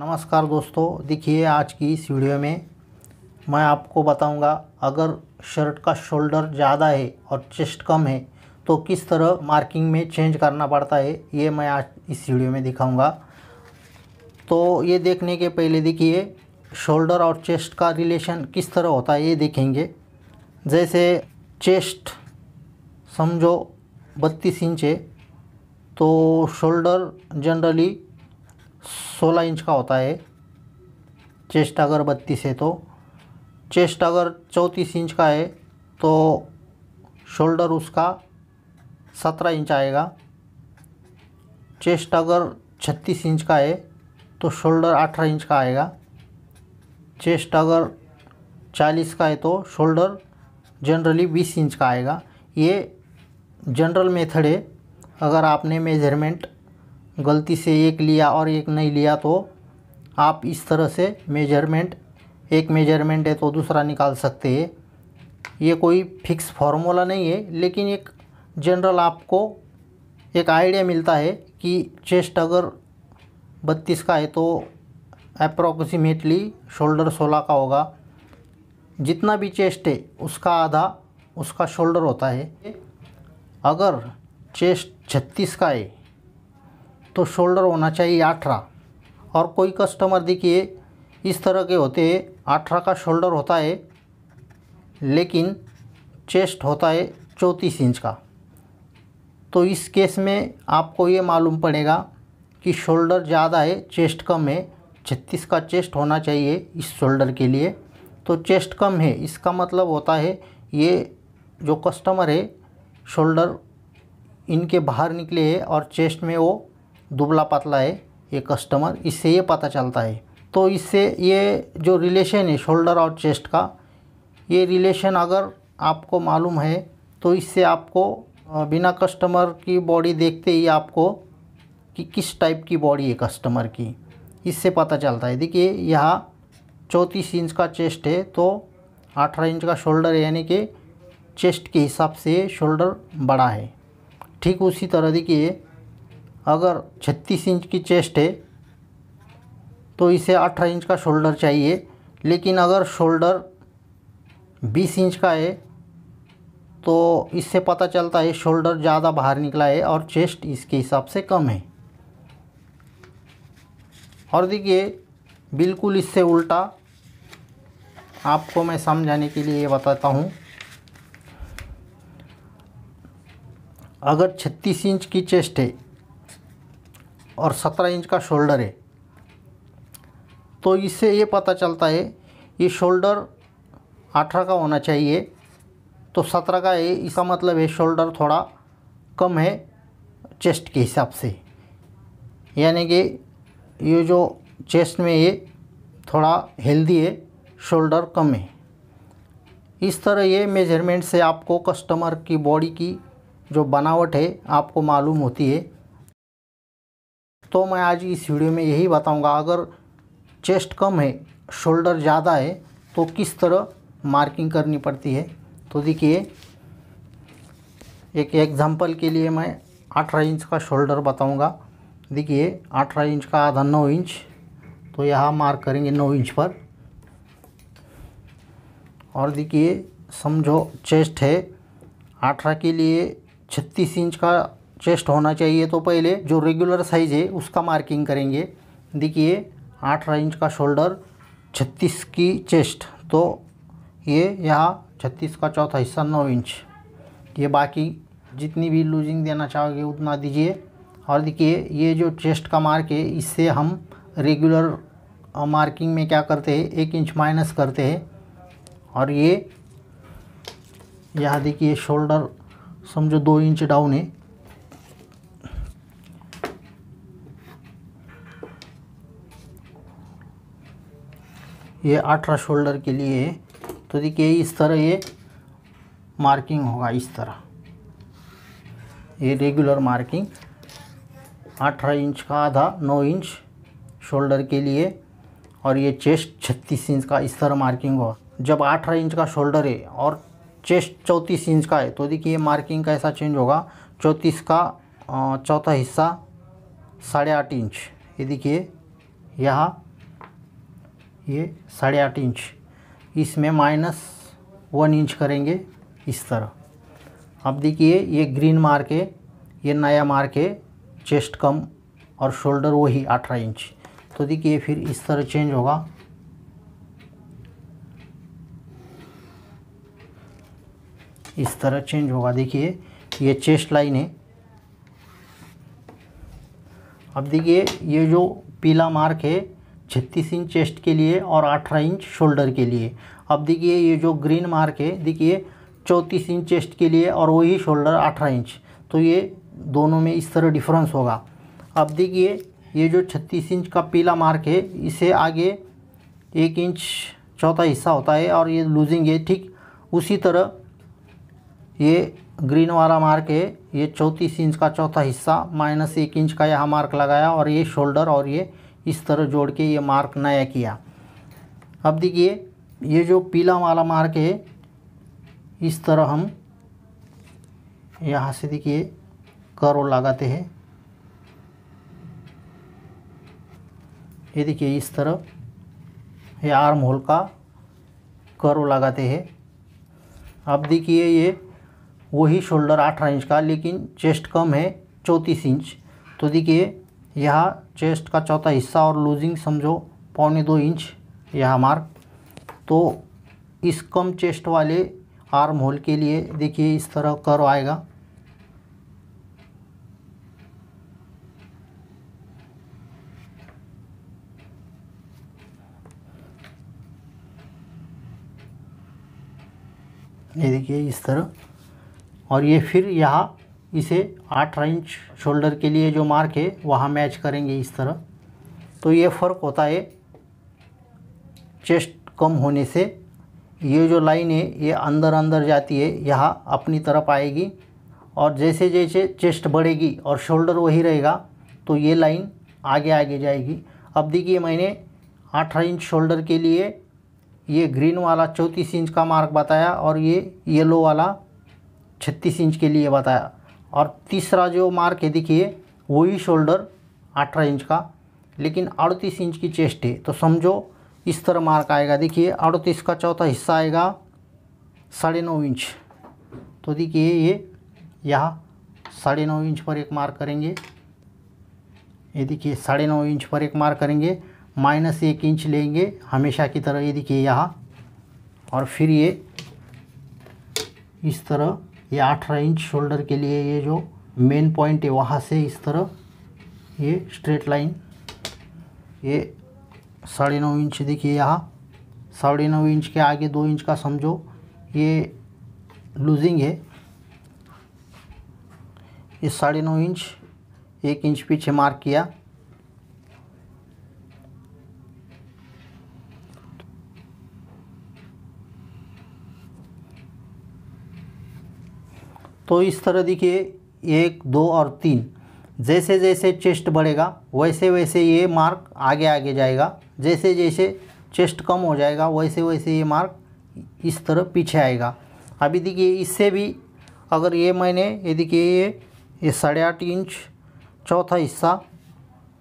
नमस्कार दोस्तों देखिए आज की इस वीडियो में मैं आपको बताऊंगा अगर शर्ट का शोल्डर ज़्यादा है और चेस्ट कम है तो किस तरह मार्किंग में चेंज करना पड़ता है ये मैं आज इस वीडियो में दिखाऊंगा तो ये देखने के पहले देखिए शोल्डर और चेस्ट का रिलेशन किस तरह होता है ये देखेंगे जैसे चेस्ट समझो बत्तीस इंच है तो शोल्डर जनरली सोलह इंच का होता है चेस्ट अगर बत्तीस है तो चेस्ट अगर चौंतीस इंच का है तो शोल्डर उसका सत्रह इंच आएगा चेस्ट अगर छत्तीस इंच का है तो शोल्डर अठारह इंच का आएगा चेस्ट अगर चालीस का है तो शोल्डर जनरली बीस इंच का आएगा ये जनरल मेथड है अगर आपने मेजरमेंट गलती से एक लिया और एक नहीं लिया तो आप इस तरह से मेजरमेंट एक मेजरमेंट है तो दूसरा निकाल सकते हैं ये कोई फिक्स फार्मूला नहीं है लेकिन एक जनरल आपको एक आइडिया मिलता है कि चेस्ट अगर बत्तीस का है तो अप्रोक्सीमेटली शोल्डर सोलह का होगा जितना भी चेस्ट है उसका आधा उसका शोल्डर होता है अगर चेस्ट छत्तीस का है तो शोल्डर होना चाहिए अठारह और कोई कस्टमर देखिए इस तरह के होते हैं अठारह का शोल्डर होता है लेकिन चेस्ट होता है चौंतीस इंच का तो इस केस में आपको ये मालूम पड़ेगा कि शोल्डर ज़्यादा है चेस्ट कम है छत्तीस का चेस्ट होना चाहिए इस शोल्डर के लिए तो चेस्ट कम है इसका मतलब होता है ये जो कस्टमर है शोल्डर इनके बाहर निकले है और चेस्ट में वो दुबला पतला है ये कस्टमर इससे ये पता चलता है तो इससे ये जो रिलेशन है शोल्डर और चेस्ट का ये रिलेशन अगर आपको मालूम है तो इससे आपको बिना कस्टमर की बॉडी देखते ही आपको कि किस टाइप की बॉडी है कस्टमर की इससे पता चलता है देखिए यह चौंतीस इंच का चेस्ट है तो अठारह इंच का शोल्डर यानी कि चेस्ट के हिसाब से शोल्डर बड़ा है ठीक उसी तरह देखिए अगर छत्तीस इंच की चेस्ट है तो इसे अठारह इंच का शोल्डर चाहिए लेकिन अगर शोल्डर बीस इंच का है तो इससे पता चलता है शोल्डर ज़्यादा बाहर निकला है और चेस्ट इसके हिसाब से कम है और देखिए बिल्कुल इससे उल्टा आपको मैं समझाने के लिए ये बताता हूँ अगर 36 इंच की चेस्ट है और 17 इंच का शोल्डर है तो इससे ये पता चलता है ये शोल्डर 18 का होना चाहिए तो 17 का है इसका मतलब है शोल्डर थोड़ा कम है चेस्ट के हिसाब से यानी कि ये जो चेस्ट में ये थोड़ा हेल्दी है शोल्डर कम है इस तरह ये मेजरमेंट से आपको कस्टमर की बॉडी की जो बनावट है आपको मालूम होती है तो मैं आज इस वीडियो में यही बताऊंगा अगर चेस्ट कम है शोल्डर ज़्यादा है तो किस तरह मार्किंग करनी पड़ती है तो देखिए एक एग्जांपल के लिए मैं अठारह इंच का शोल्डर बताऊंगा देखिए अठारह इंच का आधा नौ इंच तो यहाँ मार्क करेंगे नौ इंच पर और देखिए समझो चेस्ट है अठारह के लिए छत्तीस इंच का चेस्ट होना चाहिए तो पहले जो रेगुलर साइज है उसका मार्किंग करेंगे देखिए अठारह इंच का शोल्डर छत्तीस की चेस्ट तो ये यहाँ छत्तीस का चौथा हिस्सा नौ इंच ये बाकी जितनी भी लूजिंग देना चाहोगे उतना दीजिए और देखिए ये जो चेस्ट का मार्क है इससे हम रेगुलर मार्किंग में क्या करते हैं एक इंच माइनस करते हैं और ये यहाँ देखिए शोल्डर समझो दो इंच डाउन है ये अठारह शोल्डर के लिए है तो देखिए इस तरह ये मार्किंग होगा इस तरह ये रेगुलर मार्किंग अठारह इंच का आधा नौ इंच शोल्डर के लिए और ये चेस्ट छत्तीस इंच का इस तरह मार्किंग होगा जब अठारह इंच का शोल्डर है और चेस्ट चौंतीस इंच का है तो देखिए ये मार्किंग का ऐसा चेंज होगा चौंतीस का चौथा हिस्सा साढ़े आठ इंच ये देखिए यहाँ ये साढ़े आठ इंच इसमें माइनस वन इंच करेंगे इस तरह अब देखिए ये ग्रीन मार्क है ये नया मार्क है चेस्ट कम और शोल्डर वही अठारह इंच तो देखिए फिर इस तरह चेंज होगा इस तरह चेंज होगा देखिए ये चेस्ट लाइन है अब देखिए ये जो पीला मार्क है छत्तीस इंच चेस्ट के लिए और अठारह इंच शोल्डर के लिए अब देखिए ये जो ग्रीन मार्क है देखिए चौंतीस इंच चेस्ट के लिए और वही शोल्डर अठारह इंच तो ये दोनों में इस तरह डिफरेंस होगा अब देखिए ये जो छत्तीस इंच का पीला मार्क है इसे आगे एक इंच चौथा हिस्सा होता है और ये लूजिंग है ठीक उसी तरह ये ग्रीन वाला मार्क है ये चौंतीस इंच का चौथा हिस्सा माइनस एक इंच का यहाँ मार्क लगाया और ये शोल्डर और ये इस तरह जोड़ के ये मार्क नया किया अब देखिए ये जो पीला वाला मार्क है इस तरह हम यहाँ से देखिए करो लगाते हैं ये देखिए इस तरह ये आर्म होल का करो लगाते हैं अब देखिए ये वही शोल्डर अठारह इंच का लेकिन चेस्ट कम है चौंतीस इंच तो देखिए यहाँ चेस्ट का चौथा हिस्सा और लूजिंग समझो पौने दो इंच यह मार्क तो इस कम चेस्ट वाले आर्म होल के लिए देखिए इस तरह कर आएगा ये देखिए इस तरह और ये फिर यहाँ इसे आठ इंच शोल्डर के लिए जो मार्क है वहाँ मैच करेंगे इस तरह तो ये फ़र्क होता है चेस्ट कम होने से ये जो लाइन है ये अंदर अंदर जाती है यहाँ अपनी तरफ आएगी और जैसे जैसे चेस्ट बढ़ेगी और शोल्डर वही रहेगा तो ये लाइन आगे आगे जाएगी अब देखिए मैंने आठ इंच शोल्डर के लिए ये ग्रीन वाला चौंतीस इंच का मार्क बताया और ये येलो वाला छत्तीस इंच के लिए बताया और तीसरा जो मार्क है देखिए वही शोल्डर अठारह इंच का लेकिन अड़तीस इंच की चेस्ट है तो समझो इस तरह मार्क आएगा देखिए अड़तीस का चौथा हिस्सा आएगा साढ़े नौ इंच तो देखिए ये यहाँ साढ़े नौ इंच पर एक मार्क करेंगे ये देखिए साढ़े नौ इंच पर एक मार्क करेंगे माइनस एक इंच लेंगे हमेशा की तरह ये देखिए यहाँ और फिर ये इस तरह ये अठारह इंच शोल्डर के लिए ये जो मेन पॉइंट है वहाँ से इस तरह ये स्ट्रेट लाइन ये साढ़े नौ इंच देखिए यहाँ साढ़े नौ इंच के आगे दो इंच का समझो ये लूजिंग है ये साढ़े नौ इंच एक इंच पीछे मार्क किया तो इस तरह देखिए एक दो और तीन जैसे जैसे चेस्ट बढ़ेगा वैसे वैसे ये मार्क आगे आगे जाएगा जैसे जैसे चेस्ट कम हो जाएगा वैसे वैसे ये मार्क इस तरह पीछे आएगा अभी देखिए इससे भी अगर ये मैंने ये देखिए ये ये साढ़े आठ इंच चौथा हिस्सा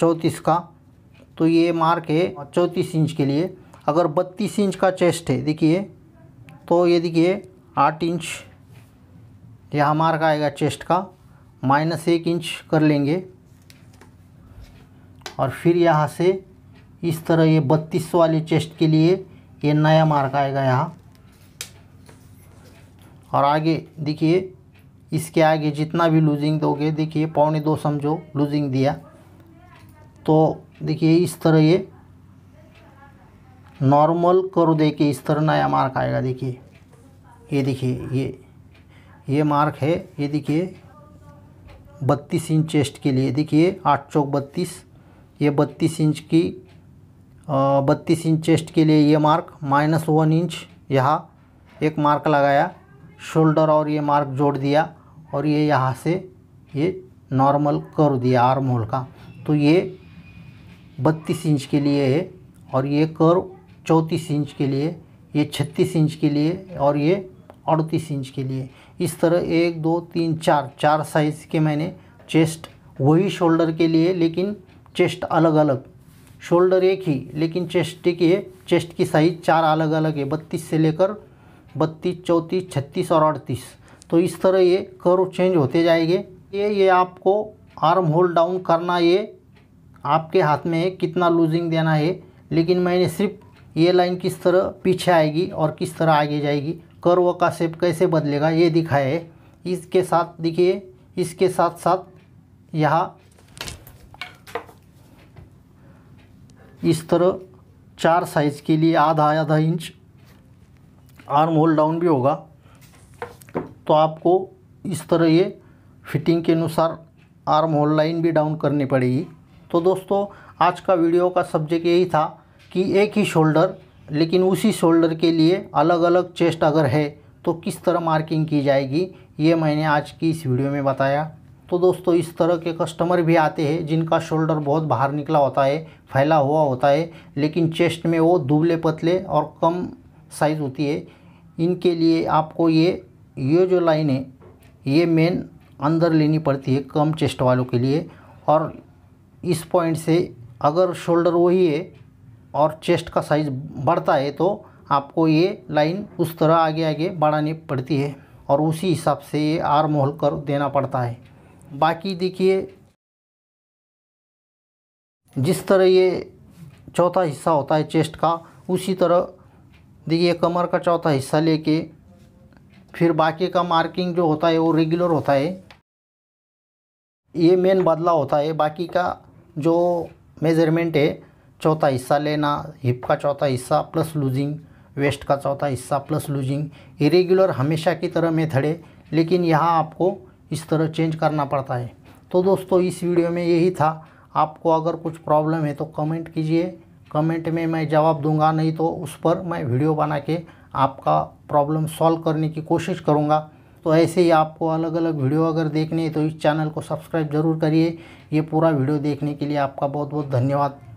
चौंतीस का तो ये मार्क है चौंतीस इंच के लिए अगर बत्तीस इंच का चेस्ट है देखिए तो ये देखिए आठ इंच यह हमारा आएगा चेस्ट का माइनस एक इंच कर लेंगे और फिर यहाँ से इस तरह ये बत्तीस वाले चेस्ट के लिए ये नया मार्क आएगा यहाँ और आगे देखिए इसके आगे जितना भी लूजिंग दोगे देखिए पौने दो समझो लूजिंग दिया तो देखिए इस तरह ये नॉर्मल करो दे इस तरह नया मार्क आएगा देखिए ये देखिए ये ये मार्क है ये देखिए बत्तीस इंच चेस्ट के लिए देखिए आठ चौक बत्तीस ये बत्तीस इंच की बत्तीस इंच चेस्ट के लिए ये मार्क माइनस वन इंच यहाँ एक मार्क लगाया शोल्डर और ये मार्क जोड़ दिया और ये यहाँ से ये नॉर्मल कर दिया आर्म होल का तो ये बत्तीस इंच के लिए है और ये कर्व चौंतीस इंच के लिए ये छत्तीस इंच के लिए और ये अड़तीस इंच के लिए इस तरह एक दो तीन चार चार साइज़ के मैंने चेस्ट वही शोल्डर के लिए लेकिन चेस्ट अलग अलग शोल्डर एक ही लेकिन चेस्ट के है चेस्ट की साइज़ चार अलग अलग है बत्तीस से लेकर बत्तीस चौंतीस छत्तीस और अड़तीस तो इस तरह ये कर्व चेंज होते जाएंगे ये ये आपको आर्म होल्ड डाउन करना ये आपके हाथ में है कितना लूजिंग देना है लेकिन मैंने सिर्फ ये लाइन किस तरह पीछे आएगी और किस तरह आगे जाएगी कर्व का सेप कैसे बदलेगा ये दिखाए इसके साथ देखिए इसके साथ साथ यहाँ इस तरह चार साइज के लिए आधा आधा इंच आर्म होल डाउन भी होगा तो आपको इस तरह ये फिटिंग के अनुसार आर्म होल लाइन भी डाउन करनी पड़ेगी तो दोस्तों आज का वीडियो का सब्जेक्ट यही था कि एक ही शोल्डर लेकिन उसी शोल्डर के लिए अलग अलग चेस्ट अगर है तो किस तरह मार्किंग की जाएगी ये मैंने आज की इस वीडियो में बताया तो दोस्तों इस तरह के कस्टमर भी आते हैं जिनका शोल्डर बहुत बाहर निकला होता है फैला हुआ होता है लेकिन चेस्ट में वो दुबले पतले और कम साइज़ होती है इनके लिए आपको ये ये जो लाइन है ये मेन अंदर लेनी पड़ती है कम चेस्ट वालों के लिए और इस पॉइंट से अगर शोल्डर वही है और चेस्ट का साइज़ बढ़ता है तो आपको ये लाइन उस तरह आगे आगे बढ़ानी पड़ती है और उसी हिसाब से ये आर्म होल कर देना पड़ता है बाकी देखिए जिस तरह ये चौथा हिस्सा होता है चेस्ट का उसी तरह देखिए कमर का चौथा हिस्सा लेके फिर बाकी का मार्किंग जो होता है वो रेगुलर होता है ये मेन बदलाव होता है बाकी का जो मेज़रमेंट है चौथा हिस्सा लेना हिप का चौथा हिस्सा प्लस लूजिंग वेस्ट का चौथा हिस्सा प्लस लूजिंग इरेगुलर हमेशा की तरह मेथड है लेकिन यहाँ आपको इस तरह चेंज करना पड़ता है तो दोस्तों इस वीडियो में यही था आपको अगर कुछ प्रॉब्लम है तो कमेंट कीजिए कमेंट में मैं जवाब दूंगा नहीं तो उस पर मैं वीडियो बना के आपका प्रॉब्लम सॉल्व करने की कोशिश करूंगा तो ऐसे ही आपको अलग अलग वीडियो अगर देखने हैं तो इस चैनल को सब्सक्राइब ज़रूर करिए ये पूरा वीडियो देखने के लिए आपका बहुत बहुत धन्यवाद